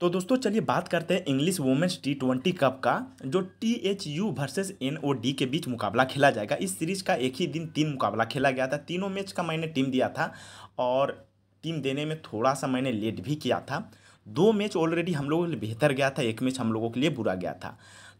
तो दोस्तों चलिए बात करते हैं English women's T twenty cup का जो T H U versus N O D के बीच मुकाबला खेला जाएगा इस सीरीज का एक ही दिन तीन मुकाबला खेला गया था तीनों मैच का मैंने टीम दिया था और टीम देने में थोड़ा सा मैंने लेट भी किया था दो मैच ऑलरेडी हम लोगों के लिए बेहतर गया था एक मैच हम लोगों के लिए बुरा गया था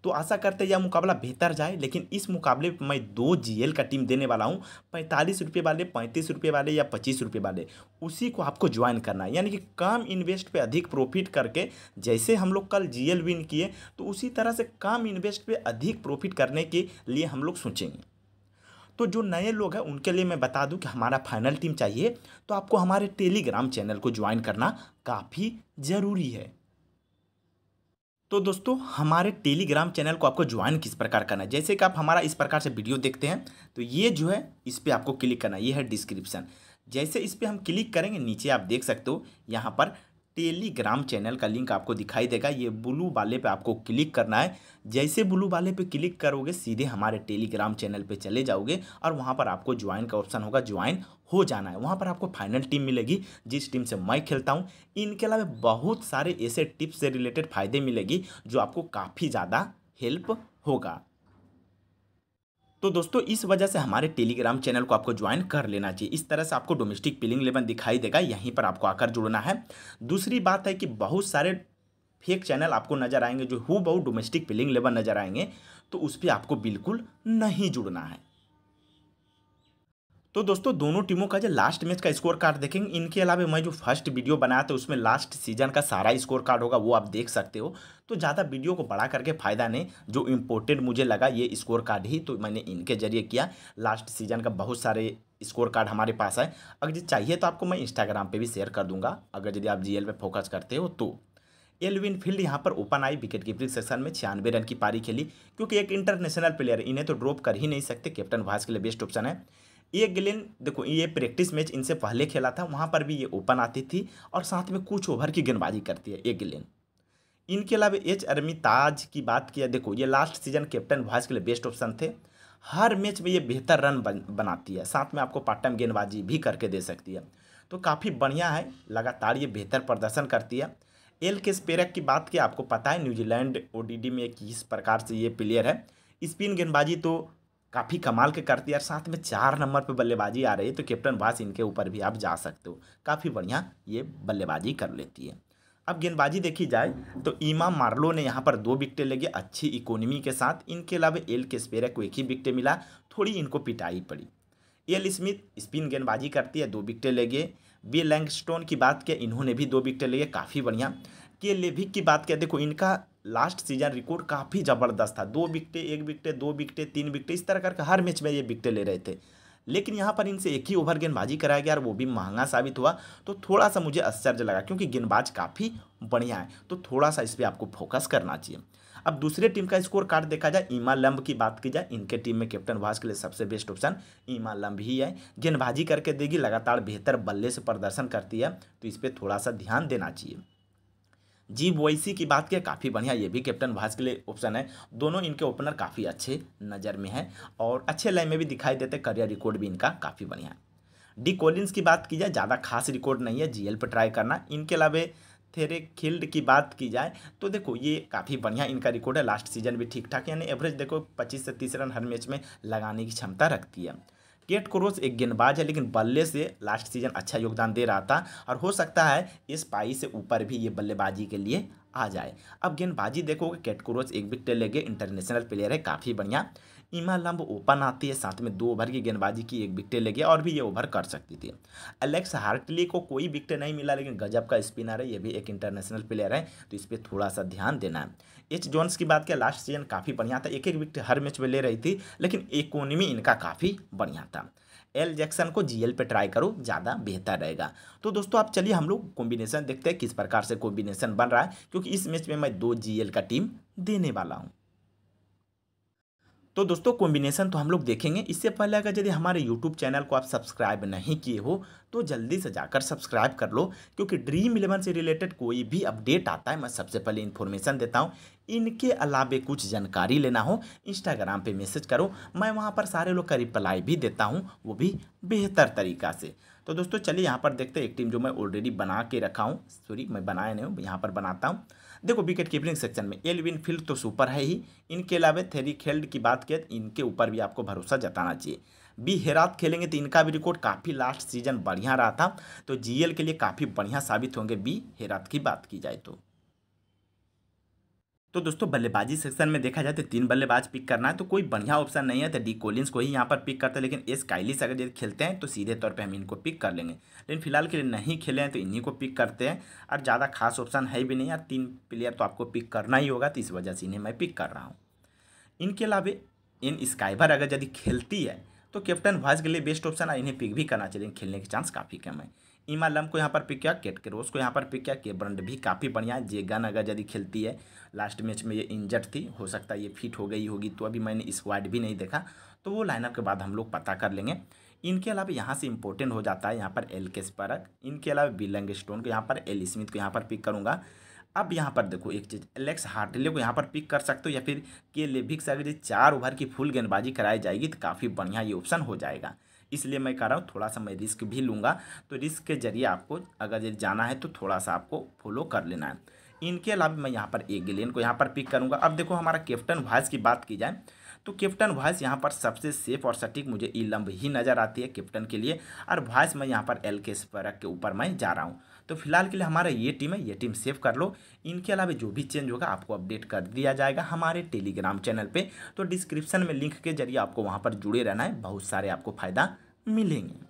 तो आशा करते यह मुकाबला बेहतर जाए लेकिन इस मुकाबले मैं दो जीएल का टीम देने वाला हूँ पैंतालीस रुपये वाले पैंतीस रुपये वाले या पच्चीस रुपये वाले उसी को आपको ज्वाइन करना है यानी कि कम इन्वेस्ट पर अधिक प्रॉफिट करके जैसे हम लोग कल जी विन किए तो उसी तरह से कम इन्वेस्ट पर अधिक प्रॉफिट करने के लिए हम लोग सोचेंगे तो जो नए लोग हैं उनके लिए मैं बता दूं कि हमारा फाइनल टीम चाहिए तो आपको हमारे टेलीग्राम चैनल को ज्वाइन करना काफ़ी ज़रूरी है तो दोस्तों हमारे टेलीग्राम चैनल को आपको ज्वाइन किस प्रकार करना है जैसे कि आप हमारा इस प्रकार से वीडियो देखते हैं तो ये जो है इस पर आपको क्लिक करना है ये है डिस्क्रिप्शन जैसे इस पर हम क्लिक करेंगे नीचे आप देख सकते हो यहाँ पर टेलीग्राम चैनल का लिंक आपको दिखाई देगा ये ब्लू वाले पे आपको क्लिक करना है जैसे ब्लू वाले पे क्लिक करोगे सीधे हमारे टेलीग्राम चैनल पे चले जाओगे और वहाँ पर आपको ज्वाइन का ऑप्शन होगा ज्वाइन हो जाना है वहाँ पर आपको फाइनल टीम मिलेगी जिस टीम से मैं खेलता हूँ इनके अलावा बहुत सारे ऐसे टिप्स से रिलेटेड फ़ायदे मिलेगी जो आपको काफ़ी ज़्यादा हेल्प होगा तो दोस्तों इस वजह से हमारे टेलीग्राम चैनल को आपको ज्वाइन कर लेना चाहिए इस तरह से आपको डोमेस्टिक पिलिंग लेवल दिखाई देगा यहीं पर आपको आकर जुड़ना है दूसरी बात है कि बहुत सारे फेक चैनल आपको नजर आएंगे जो हु बहु डोमेस्टिक पिलिंग लेवल नजर आएंगे तो उस पर आपको बिल्कुल नहीं जुड़ना है तो दोस्तों दोनों टीमों का जो लास्ट मैच का स्कोर कार्ड देखेंगे इनके अलावा मैं जो फर्स्ट वीडियो बनाया था उसमें लास्ट सीजन का सारा स्कोर कार्ड होगा वो आप देख सकते हो तो ज़्यादा वीडियो को बढ़ा करके फ़ायदा नहीं जो इम्पोर्टेंट मुझे लगा ये स्कोर कार्ड ही तो मैंने इनके जरिए किया लास्ट सीजन का बहुत सारे स्कोर कार्ड हमारे पास है अगर चाहिए तो आपको मैं इंस्टाग्राम पर भी शेयर कर दूंगा अगर यदि आप जी एल फोकस करते हो तो एलविन फील्ड यहाँ पर open I wicket keeping section में छियानवे रन की पारी खेली क्योंकि एक इंटरनेशनल प्लेयर इन्हें तो ड्रॉप कर ही नहीं सकते कैप्टन भाज के लिए बेस्ट ऑप्शन है ये गिलिन देखो ये प्रैक्टिस मैच इनसे पहले खेला था वहाँ पर भी ये ओपन आती थी और साथ में कुछ ओवर की गेंदबाजी करती है ये गिलिन इनके अलावा एच अरमी ताज की बात किया देखो ये लास्ट सीजन कैप्टन वॉज के लिए बेस्ट ऑप्शन थे हर मैच में ये बेहतर रन बन, बनाती है साथ में आपको पार्ट टाइम गेंदबाजी भी करके दे सकती है तो काफ़ी बढ़िया है लगातार ये बेहतर प्रदर्शन करती है एल के स्पेरक की बात की आपको पता है न्यूजीलैंड ओडीडी में किस प्रकार से ये प्लेयर है स्पिन गेंदबाजी तो काफ़ी कमाल के करती है और साथ में चार नंबर पे बल्लेबाजी आ रही है तो कैप्टन वास इनके ऊपर भी आप जा सकते हो काफ़ी बढ़िया ये बल्लेबाजी कर लेती है अब गेंदबाजी देखी जाए तो ईमा मार्लो ने यहाँ पर दो विकटें लगे अच्छी इकोनॉमी के साथ इनके अलावा एल के स्पेरा को एक ही विकटें मिला थोड़ी इनको पिटाई पड़ी एल स्मिथ स्पिन गेंदबाजी करती है दो विकटें लगे बी लैंगस्टोन की बात किया इन्होंने भी दो विकटें लिए काफ़ी बढ़िया के लेविक की बात किया देखो इनका लास्ट सीजन रिकॉर्ड काफ़ी ज़बरदस्त था दो विकटे एक विकटे दो विकटे तीन विकटे इस तरह करके हर मैच में ये विकटे ले रहे थे लेकिन यहाँ पर इनसे एक ही ओवर गेंदबाजी कराया गया और वो भी महंगा साबित हुआ तो थोड़ा सा मुझे आश्चर्य लगा क्योंकि गेंदबाज काफ़ी बढ़िया है तो थोड़ा सा इस पर आपको फोकस करना चाहिए अब दूसरे टीम का स्कोर कार्ड देखा जाए ईमा लंब की बात की जाए इनके टीम में कैप्टन वास के लिए सबसे बेस्ट ऑप्शन ईमा लंब ही है गेंदबाजी करके देगी लगातार बेहतर बल्ले से प्रदर्शन करती है तो इस पर थोड़ा सा ध्यान देना चाहिए जी बोईसी की बात किया काफ़ी बढ़िया ये भी कैप्टन भाज के लिए ऑप्शन है दोनों इनके ओपनर काफ़ी अच्छे नज़र में हैं और अच्छे लाइन में भी दिखाई देते करियर रिकॉर्ड भी इनका काफ़ी बढ़िया है डी कोलिन्स की बात की जाए ज़्यादा खास रिकॉर्ड नहीं है जीएल पर ट्राई करना इनके अलावा थेरे खिल्ड की बात की जाए तो देखो ये काफ़ी बढ़िया इनका रिकॉर्ड है लास्ट सीजन भी ठीक ठाक यानी एवरेज देखो पच्चीस से तीस रन हर मैच में लगाने की क्षमता रखती है केट क्रोस एक गेंदबाज है लेकिन बल्ले से लास्ट सीजन अच्छा योगदान दे रहा था और हो सकता है इस पाई से ऊपर भी ये बल्लेबाजी के लिए आ जाए अब गेंदबाजी देखोगे कैटक्रोच एक विकेट ले गए इंटरनेशनल प्लेयर है काफ़ी बढ़िया इमा लंब ओपन आती है साथ में दो ओवर की गेंदबाजी की एक विकेट ले गए और भी ये ओवर कर सकती थी एलेक्स हार्टली को कोई विकटे नहीं मिला लेकिन गजब का स्पिनर है ये भी एक इंटरनेशनल प्लेयर है तो इस पर थोड़ा सा ध्यान देना है एच जोन्स की बात किया लास्ट सीजन काफ़ी बढ़िया था एक एक विकेट हर मैच में ले रही थी लेकिन इकोनॉमी इनका काफ़ी बढ़िया था एल जैक्सन को जीएल पे ट्राई करो ज़्यादा बेहतर रहेगा तो दोस्तों आप चलिए हम लोग कॉम्बिनेशन देखते हैं किस प्रकार से कॉम्बिनेशन बन रहा है क्योंकि क्योंकि इस मैच में मैं दो जीएल का टीम देने वाला हूँ तो दोस्तों कॉम्बिनेशन तो हम लोग देखेंगे इससे पहले अगर यदि हमारे यूट्यूब चैनल को आप सब्सक्राइब नहीं किए हो तो जल्दी से जाकर सब्सक्राइब कर लो क्योंकि ड्रीम इलेवन से रिलेटेड कोई भी अपडेट आता है मैं सबसे पहले इन्फॉर्मेशन देता हूँ इनके अलावे कुछ जानकारी लेना हो इंस्टाग्राम पे मैसेज करो मैं वहाँ पर सारे लोग का रिप्लाई भी देता हूँ वो भी बेहतर तरीका से तो दोस्तों चलिए यहाँ पर देखते हैं एक टीम जो मैं ऑलरेडी बना के रखा हूँ सॉरी मैं बनाया नहीं हूँ यहाँ पर बनाता हूँ देखो विकेट कीपरिंग सेक्शन में एलविन फील्ड तो सुपर है ही इनके अलावा थेरी खेल्ड की बात करें तो इनके ऊपर भी आपको भरोसा जताना चाहिए बी हेरात खेलेंगे तो इनका भी रिकॉर्ड काफ़ी लास्ट सीजन बढ़िया रहा था तो जीएल के लिए काफ़ी बढ़िया साबित होंगे बी हेरात की बात की जाए तो तो दोस्तों बल्लेबाजी सेक्शन में देखा जाए तो तीन बल्लेबाज पिक करना है तो कोई बढ़िया ऑप्शन नहीं है तो डी कोलिंस को ही यहाँ पर पिक करते हैं लेकिन एस काइलिस अगर यदि खेलते हैं तो सीधे तौर पर हम इनको पिक कर लेंगे लेकिन फिलहाल के लिए नहीं खेले हैं तो इन्हीं को पिक करते हैं और ज़्यादा खास ऑप्शन है भी नहीं यार तीन प्लेयर तो आपको पिक करना ही होगा तो इस वजह से इन्हें मैं पिक कर रहा हूँ इनके अलावा इन स्काइवर अगर यदि खेलती है तो कैप्टन वाइज के लिए बेस्ट ऑप्शन है इन्हें पिक भी करना चाहिए खेलने के चांस काफ़ी कम है इमा लम को यहाँ पर पिक किया केट क्रोस रोस को यहाँ पर पिक किया के ब्रंड भी काफ़ी बढ़िया है जेगन अगर यदि खेलती है लास्ट मैच में ये इंजर्ड थी हो सकता है ये फिट हो गई होगी तो अभी मैंने स्क्वाड भी नहीं देखा तो वो लाइनअप के बाद हम लोग पता कर लेंगे इनके अलावा यहाँ से इंपॉर्टेंट हो जाता है यहाँ पर एल के स्पर्क इनके अलावा बिलंग स्टोन को यहाँ पर एल स्मिथ को यहाँ पर पिक करूँगा अब यहाँ पर देखो एक चीज़ एलेक्स हार्टले को यहाँ पर पिक कर सकते हो या फिर के लेभिक्स अगर ये चार ओवर की फुल गेंदबाजी कराई जाएगी तो काफ़ी बढ़िया ये ऑप्शन हो जाएगा इसलिए मैं कह रहा हूँ थोड़ा सा मैं रिस्क भी लूँगा तो रिस्क के जरिए आपको अगर ये जाना है तो थोड़ा सा आपको फॉलो कर लेना है इनके अलावा मैं यहाँ पर एक गिलेन को यहाँ पर पिक करूँगा अब देखो हमारा कैप्टन वॉइस की बात की जाए तो कैप्टन वॉइस यहाँ पर सबसे सेफ और सटीक मुझे ई लंब ही नज़र आती है कैप्टन के लिए और वॉइस मैं यहाँ पर एल के स्परक के ऊपर मैं जा रहा हूँ तो फिलहाल के लिए हमारा ये टीम है ये टीम सेव कर लो इनके अलावा जो भी चेंज होगा आपको अपडेट कर दिया जाएगा हमारे टेलीग्राम चैनल पर तो डिस्क्रिप्शन में लिंक के जरिए आपको वहाँ पर जुड़े रहना है बहुत सारे आपको फ़ायदा मिलेंगे